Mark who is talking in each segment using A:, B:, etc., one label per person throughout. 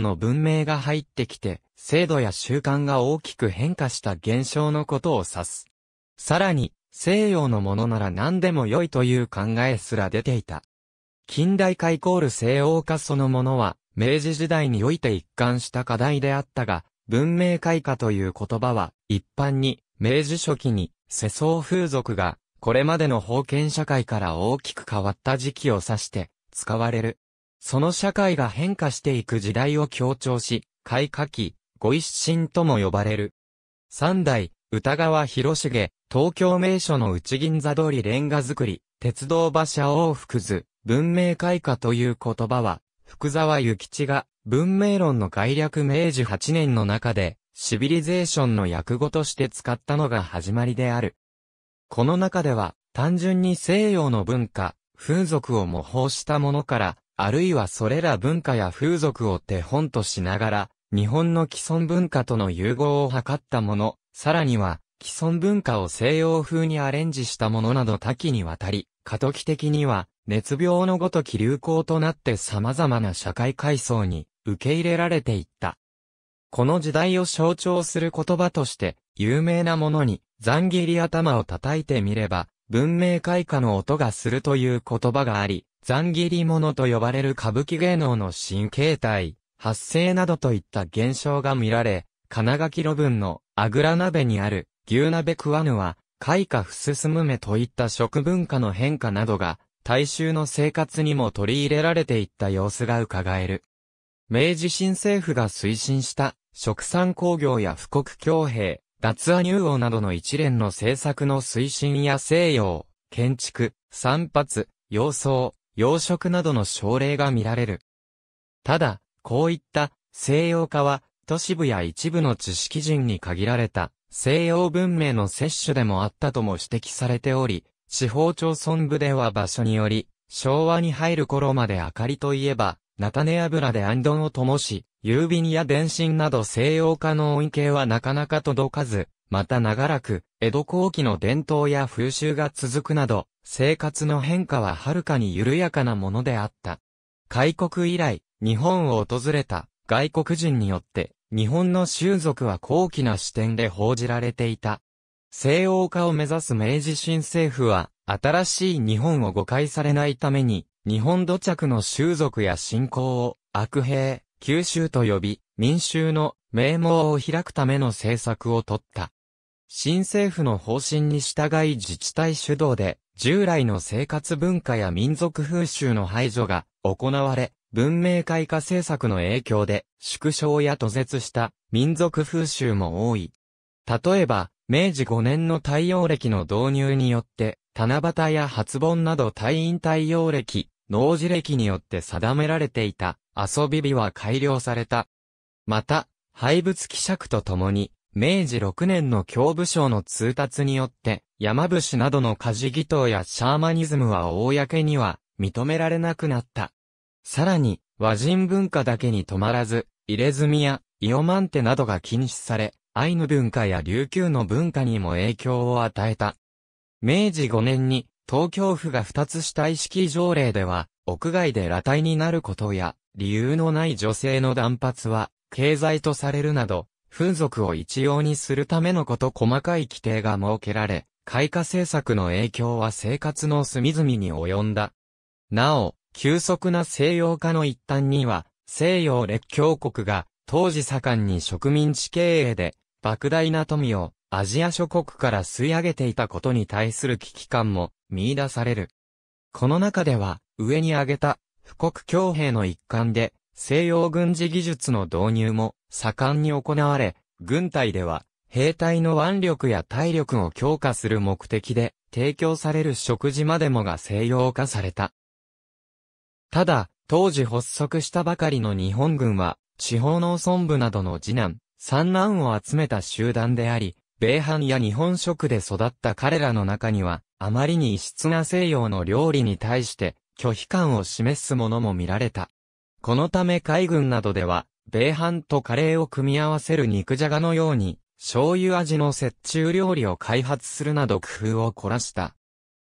A: の文明が入ってきて、制度や習慣が大きく変化した現象のことを指す。さらに、西洋のものなら何でも良いという考えすら出ていた。近代化イコール西欧化そのものは、明治時代において一貫した課題であったが、文明開化という言葉は、一般に、明治初期に、世相風俗が、これまでの封建社会から大きく変わった時期を指して、使われる。その社会が変化していく時代を強調し、開花期、ご一新とも呼ばれる。三代、歌川広重、東京名所の内銀座通りレンガ作り、鉄道馬車往復図、文明開化という言葉は、福沢諭吉が文明論の概略明治8年の中で、シビリゼーションの訳語として使ったのが始まりである。この中では、単純に西洋の文化、風俗を模倣したものから、あるいはそれら文化や風俗を手本としながら、日本の既存文化との融合を図ったもの、さらには、既存文化を西洋風にアレンジしたものなど多岐にわたり、過渡期的には、熱病のごとき流行となって様々な社会階層に受け入れられていった。この時代を象徴する言葉として、有名なものに、残切り頭を叩いてみれば、文明開化の音がするという言葉があり、残切り者と呼ばれる歌舞伎芸能の新形態、発生などといった現象が見られ、金垣路分のあぐら鍋にある牛鍋食わぬは、開花不進むめといった食文化の変化などが、大衆の生活にも取り入れられていった様子が伺える。明治新政府が推進した食産工業や富国強兵、脱ア乳王などの一連の政策の推進や西洋、建築、散髪、洋装、養殖などの症例が見られる。ただ、こういった西洋化は都市部や一部の知識人に限られた西洋文明の摂取でもあったとも指摘されており、地方町村部では場所により、昭和に入る頃まで明かりといえば、菜種油で暗丼を灯し、郵便や電信など西洋化の恩恵はなかなか届かず、また長らく、江戸後期の伝統や風習が続くなど、生活の変化ははるかに緩やかなものであった。開国以来、日本を訪れた外国人によって、日本の習俗は高貴な視点で報じられていた。西欧化を目指す明治新政府は、新しい日本を誤解されないために、日本土着の習俗や信仰を、悪兵、九州と呼び、民衆の名門を開くための政策を取った。新政府の方針に従い自治体主導で、従来の生活文化や民族風習の排除が行われ、文明開化政策の影響で縮小や途絶した民族風習も多い。例えば、明治5年の太陽暦の導入によって、七夕や初盆など退院太陽暦、農事暦によって定められていた遊び日は改良された。また、廃仏希釈とともに、明治6年の教部省の通達によって、山伏などの家事祈祷やシャーマニズムは公には認められなくなった。さらに、和人文化だけに止まらず、入れ墨やイオマンテなどが禁止され、アイヌ文化や琉球の文化にも影響を与えた。明治5年に東京府が2つした意識条例では、屋外で裸体になることや、理由のない女性の断髪は、経済とされるなど、風俗を一様にするためのこと細かい規定が設けられ、開花政策の影響は生活の隅々に及んだ。なお、急速な西洋化の一端には、西洋列強国が、当時盛んに植民地経営で、莫大な富をアジア諸国から吸い上げていたことに対する危機感も見出される。この中では、上に挙げた、富国強兵の一環で、西洋軍事技術の導入も盛んに行われ、軍隊では兵隊の腕力や体力を強化する目的で提供される食事までもが西洋化された。ただ、当時発足したばかりの日本軍は、地方農村部などの次男、三男を集めた集団であり、米飯や日本食で育った彼らの中には、あまりに異質な西洋の料理に対して、拒否感を示すものも見られた。このため海軍などでは、米飯とカレーを組み合わせる肉じゃがのように、醤油味の雪中料理を開発するなど工夫を凝らした。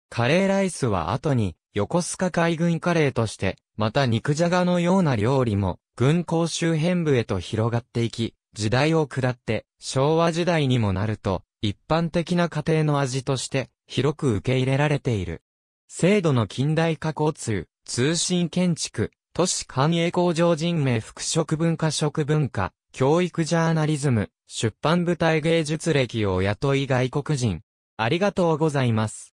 A: カレーライスは後に、横須賀海軍カレーとして、また肉じゃがのような料理も、軍港周辺部へと広がっていき、時代を下って、昭和時代にもなると、一般的な家庭の味として、広く受け入れられている。制度の近代化交通、通信建築、都市官営工場人名服飾文化食文化、教育ジャーナリズム、出版舞台芸術歴を雇い外国人。ありがとうございます。